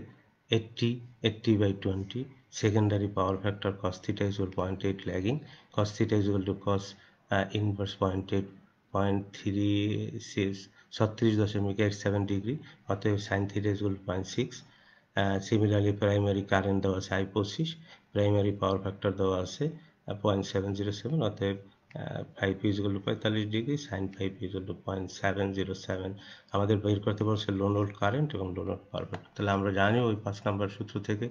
eighty eighty by twenty secondary power factor cos theta is equal to 0.8 lagging cos theta is equal to পয়েন্ট uh, point three 0.36 ছত্রিশ দশমিক eight seven degree অতএব sine theta point six similarly primary current দেওয়া আছে I পঁচিশ primary power factor দেওয়া আছে point seven zero seven অতএব ফাইভ ইজগুলো পঁয়তাল্লিশ ডিগ্রি সাইন ফাইভ ইজগুলো পয়েন্ট সেভেন জিরো সেভেন আমাদের বের করতে পারছে লোন লোড কারেন্ট এবং লোন লোড পাওয়ার ফ্যাক্টর তাহলে আমরা জানি ওই পাঁচ নাম্বার সূত্র থেকে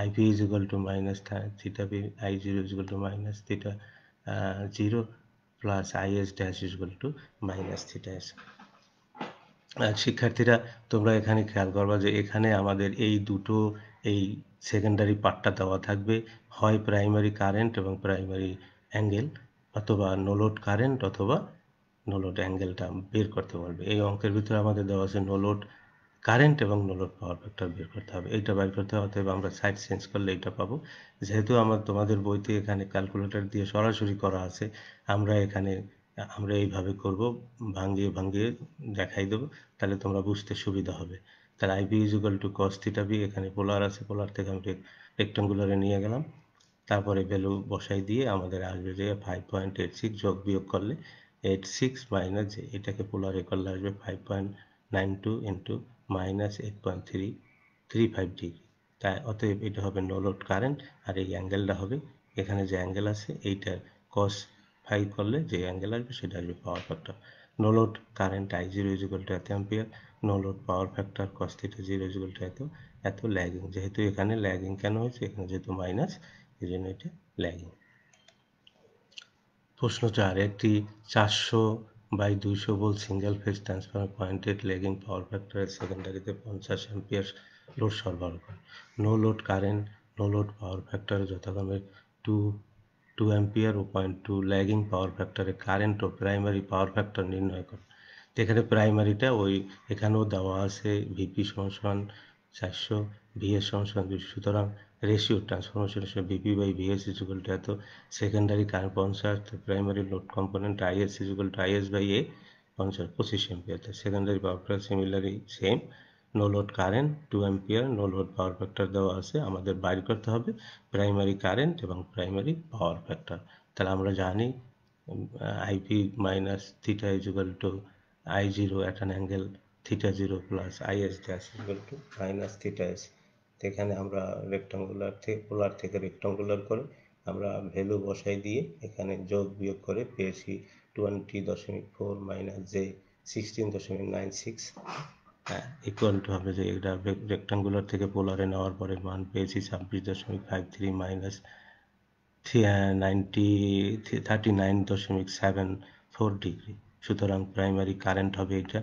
I P is equal to minus theta P I zero is to minus theta zero plus IS S dash is to minus theta S শিক্ষার্থীরা তোমরা এখানে খেয়াল করবা যে এখানে আমাদের এই দুটো এই সেকেন্ডারি পার্টটা দেওয়া থাকবে হয় প্রাইমারি কারেন্ট এবং প্রাইমারি অ্যাঙ্গেল অথবা নোলোড কারেন্ট অথবা নোলোড অ্যাঙ্গেলটা বের করতে পারবে এই অঙ্কের ভিতরে আমাদের দেওয়া আছে নোলোড কারেন্ট এবং নোলোড পাওয়ার ফ্যাক্টর বের করতে হবে এইটা বের করতে হবে অতএব আমরা সাইড চেঞ্জ করলে এইটা পাবো যেহেতু আমার তোমাদের বইতে এখানে ক্যালকুলেটর দিয়ে সরাসরি করা আছে আমরা এখানে আমরা এইভাবে করব ভাঙ্গিয়ে ভাঙ্গিয়ে দেখাই দেবো তাহলে তোমরা বুঝতে সুবিধা হবে তাহলে IB equal to cos theta B এখানে পোলার আছে পোলার থেকে আমি রেক্টেঙ্গুলারে নিয়ে গেলাম তারপরে ভ্যালু বসাই দিয়ে আমাদের আসবে যে ফাইভ পয়েন্ট এইট সিক্স যোগ বিয়োগ করলে এইট সিক্স মাইনাস যে এটাকে পোলারে করলে আসবে five point nine two into minus eight point three three five degree তাই অতএব এটা হবে নো লোড কারেন্ট আর এই অ্যাঙ্গেলটা হবে এখানে যে অ্যাঙ্গেল আছে এইটার কস্ট হাই করলে যে অ্যাঙ্গেল আসবে সেটা আসবে power factor no load current I zero equal to এত ampere no load power factor cos theta zero equal to এত এত ল্যাগিং যেহেতু এখানে ল্যাগিং কেন হয়েছে এখানে যেহেতু মাইনাস এই জন্য এটা ল্যাগিং প্রশ্ন চার একটি চারশো বাই দুইশো বল single phase transfer pointed lagging power ফ্যাক্টরের সেকেন্ডারিতে পঞ্চাশ অ্যাম্পিয়ার লোড সরবরাহ করে no load current no load power factor যথাক্রমে টু টু অ্যাম্পিয়ার ও পয়েন্ট টু ল্যাগিং পাওয়ার ফ্যাক্টরে কারেন্ট ও প্রাইমারি পাওয়ার ফ্যাক্টর নির্ণয় করো এখানে প্রাইমারিটা ওই এখানেও দেওয়া আছে ভিপি সমান চারশো ভিএস সমান দুশো সুতরাং রেশিও ট্রান্সফরমেশন হিসেবে VP by VS equal to এত সেকেন্ডারি কারেন্ট পঞ্চাশ primary load component IS equal to IS by A পঞ্চাশ পঁচিশ এমপি সেকেন্ডারি পাওয়ার পাওয়ারটা similarly same no load current two ampere no load power factor দেওয়া আছে আমাদের বাইর করতে হবে প্রাইমারি কারেন্ট এবং প্রাইমারি পাওয়ার ফ্যাক্টর তাহলে আমরা জানি IP minus theta equal to I zero at an angle theta zero plus is dash equal to minus theta S এখানে আমরা রেক্টাঙ্গুলার থেকে পোলার থেকে রেক্টাঙ্গুলার করে আমরা ভ্যালু বসাই দিয়ে এখানে যোগ বিয়োগ করে পেয়েছি টোয়েন্টি দশমিক ফোর মাইনাস জে সিক্সটিন দশমিক নাইন সিক্স ইকুয়াল টু হবে যে এটা রেক্টাঙ্গুলার থেকে পোলারে নেওয়ার পরে মান পেয়েছি ছাব্বিশ দশমিক five three minus three ninety thirty nine দশমিক সেভেন ফোর ডিগ্রি সুতরাং প্রাইমারি কারেন্ট হবে এটা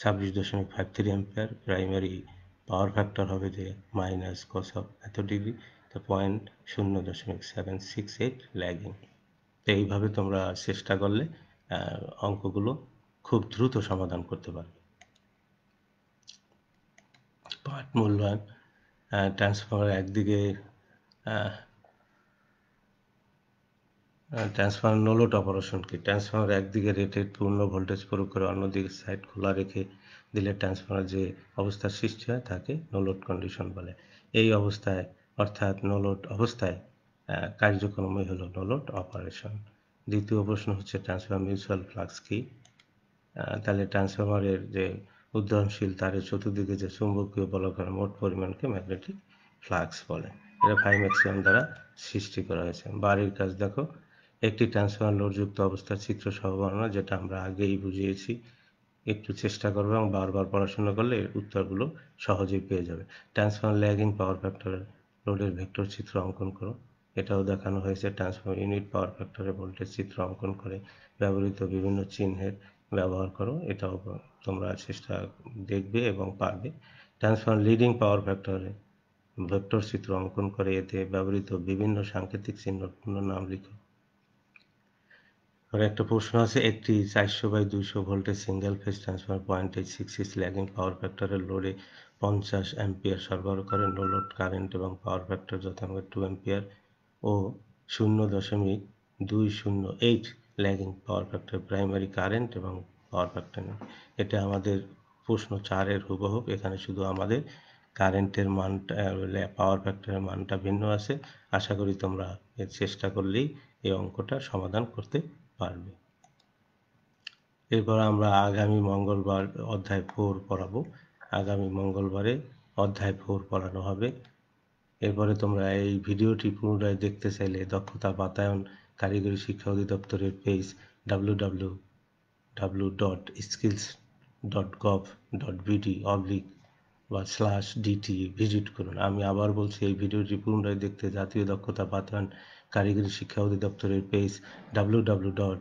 ছাব্বিশ দশমিক five three ampere primary power factor হবে যে মাইনাস কস অফ এত ডিগ্রি তো পয়েন্ট শূন্য দশমিক সেভেন সিক্স এইট ল্যাগিং তো এইভাবে তোমরা চেষ্টা করলে অঙ্কগুলো খুব দ্রুত সমাধান করতে পারবে পাট মূল্যায়ন ট্রান্সফর্মার একদিকে ট্রান্সফর্মার নো অপারেশন কি ট্রান্সফর্মার একদিকে রেটেড পূর্ণ ভোল্টেজ প্রয়োগ করে অন্যদিকে সাইড খোলা রেখে দিলে ট্রান্সফর্মার যে অবস্থার সৃষ্টি হয় তাকে নো কন্ডিশন বলে এই অবস্থায় অর্থাৎ নো অবস্থায় কার্যক্রমই হলো নো অপারেশন দ্বিতীয় প্রশ্ন হচ্ছে ট্রান্সফর্মার মিউচুয়াল ফ্লাক্স কি তাহলে ট্রান্সফর্মারের যে উদ্যানশীল তারের চতুর্দিকে যে চুম্বকীয় বলকের মোট পরিমাণকে ম্যাগনেটিক ফ্লাক্স বলে এটা ফাইভ ম্যাক্সিমাম দ্বারা সৃষ্টি করা হয়েছে বাড়ির কাজ দেখো একটি ট্রান্সফার লোডযুক্ত অবস্থার চিত্র সম্ভাবনা যেটা আমরা আগেই বুঝিয়েছি একটু চেষ্টা করবে এবং বারবার পড়াশোনা করলে উত্তরগুলো সহজেই পেয়ে যাবে ট্রান্সফার ল্যাগিং পাওয়ার ফ্যাক্টর লোডের ভেক্টর চিত্র অঙ্কন করো এটাও দেখানো হয়েছে ট্রান্সফার ইউনিট পাওয়ার ফ্যাক্টরে ভোল্টেজ চিত্র অঙ্কন করে ব্যবহৃত বিভিন্ন চিহ্নের ব্যবহার করো এটাও তোমরা চেষ্টা দেখবে এবং পারবে ট্রান্সফর্ম লিডিং পাওয়ার ফ্যাক্টরে ভেক্টর চিত্র অঙ্কন করে এতে ব্যবহৃত বিভিন্ন সাংকেতিক চিহ্ন পূর্ণ নাম লিখো আর একটা প্রশ্ন আছে একটি চারশো বাই দুইশো ভোল্টের single phase transfer point eight six six lagging power ফ্যাক্টরের লোডে পঞ্চাশ অ্যাম্পিয়ার সরবরাহ করে নো লোড কারেন্ট এবং পাওয়ার ফ্যাক্টর যথাক্রমে টু অ্যাম্পিয়ার ও শূন্য দশমিক দুই শূন্য eight lagging power factor primary current এবং পাওয়ার ফ্যাক্টর এটা আমাদের প্রশ্ন চারের হুবহুব এখানে শুধু আমাদের কারেন্টের মানটা পাওয়ার ফ্যাক্টরের মানটা ভিন্ন আছে আশা করি তোমরা এর চেষ্টা করলেই এই অঙ্কটা সমাধান করতে পারবে এরপর আমরা আগামী মঙ্গলবার অধ্যায় ফোর পড়াবো আগামী মঙ্গলবারে অধ্যায় ফোর পড়ানো হবে এরপরে তোমরা এই ভিডিওটি পুনরায় দেখতে চাইলে দক্ষতা বাতায়ন কারিগরি শিক্ষা অধিদপ্তরের page W W W dot skills dot gov dot BD oblique বা স্ল্যাশ ডিটি ভিজিট করুন আমি আবার বলছি এই ভিডিওটি পুনরায় দেখতে জাতীয় দক্ষতা পাঠান কারিগরি শিক্ষা অধিদপ্তরের page W W dot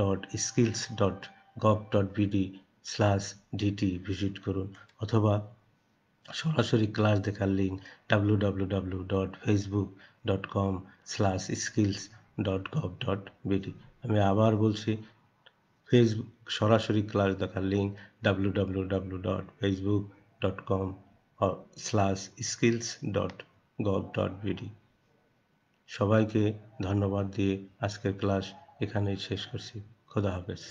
dot skills dot gov dot BD slash DT visit করুন অথবা সরাসরি ক্লাস দেখার link W W W dot Facebook dot com slash skills dot gov dot BD আমি আবার বলছি ফেসবুক সরাসরি ক্লাস দেখার link W W W dot Facebook dot com slash skills dot gov dot BD সবাইকে ধন্যবাদ দিয়ে আজকের ক্লাস এখানেই শেষ করছি খোদা হাফেজ